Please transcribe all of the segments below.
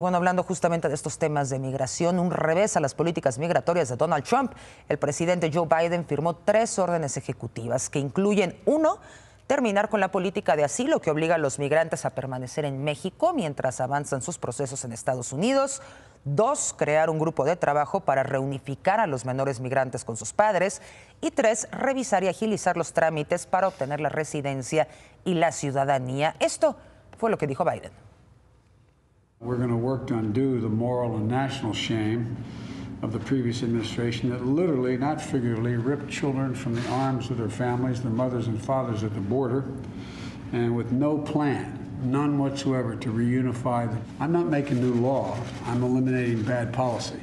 Bueno, hablando justamente de estos temas de migración, un revés a las políticas migratorias de Donald Trump, el presidente Joe Biden firmó tres órdenes ejecutivas que incluyen uno, terminar con la política de asilo que obliga a los migrantes a permanecer en México mientras avanzan sus procesos en Estados Unidos. Dos, crear un grupo de trabajo para reunificar a los menores migrantes con sus padres. Y tres, revisar y agilizar los trámites para obtener la residencia y la ciudadanía. Esto fue lo que dijo Biden. We're going to work to undo the moral and national shame of the previous administration that literally, not figuratively, ripped children from the arms of their families, their mothers and fathers at the border, and with no plan, none whatsoever, to reunify them. I'm not making new law, I'm eliminating bad policy.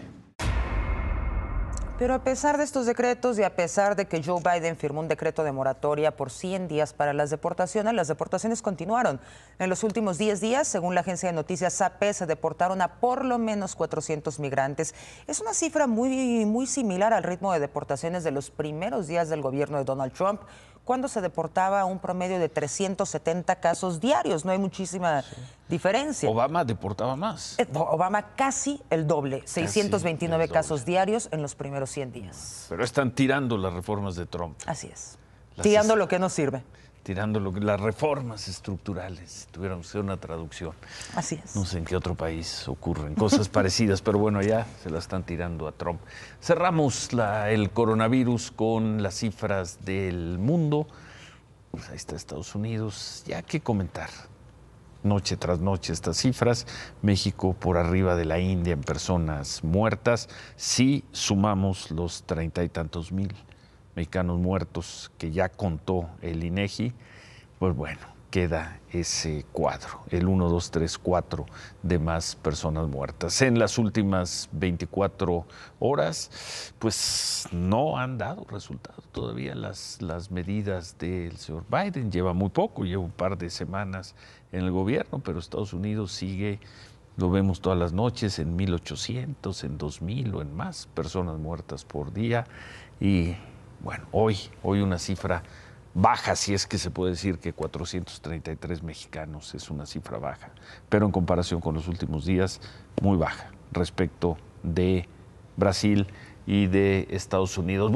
Pero a pesar de estos decretos y a pesar de que Joe Biden firmó un decreto de moratoria por 100 días para las deportaciones, las deportaciones continuaron. En los últimos 10 días, según la agencia de noticias AP, se deportaron a por lo menos 400 migrantes. Es una cifra muy, muy similar al ritmo de deportaciones de los primeros días del gobierno de Donald Trump cuando se deportaba un promedio de 370 casos diarios. No hay muchísima diferencia. Obama deportaba más. Eh, Obama casi el doble, 629 casos diarios en los primeros 100 días. Pero están tirando las reformas de Trump. Así es. Tirando lo que no sirve. Tirando lo que, las reformas estructurales, si tuviéramos una traducción. Así es. No sé en qué otro país ocurren cosas parecidas, pero bueno, ya se la están tirando a Trump. Cerramos el coronavirus con las cifras del mundo. Pues ahí está Estados Unidos, ya que comentar noche tras noche estas cifras. México por arriba de la India en personas muertas. Si sumamos los treinta y tantos mil mexicanos muertos que ya contó el INEGI, e pues bueno, queda ese cuadro, el 1, 2, 3, 4 de más personas muertas. En las últimas 24 horas, pues no han dado resultado todavía las, las medidas del señor Biden. Lleva muy poco, lleva un par de semanas en el gobierno, pero Estados Unidos sigue, lo vemos todas las noches, en 1800, en 2000 o en más personas muertas por día. Y bueno, hoy, hoy una cifra baja, si es que se puede decir que 433 mexicanos es una cifra baja, pero en comparación con los últimos días, muy baja respecto de Brasil y de Estados Unidos.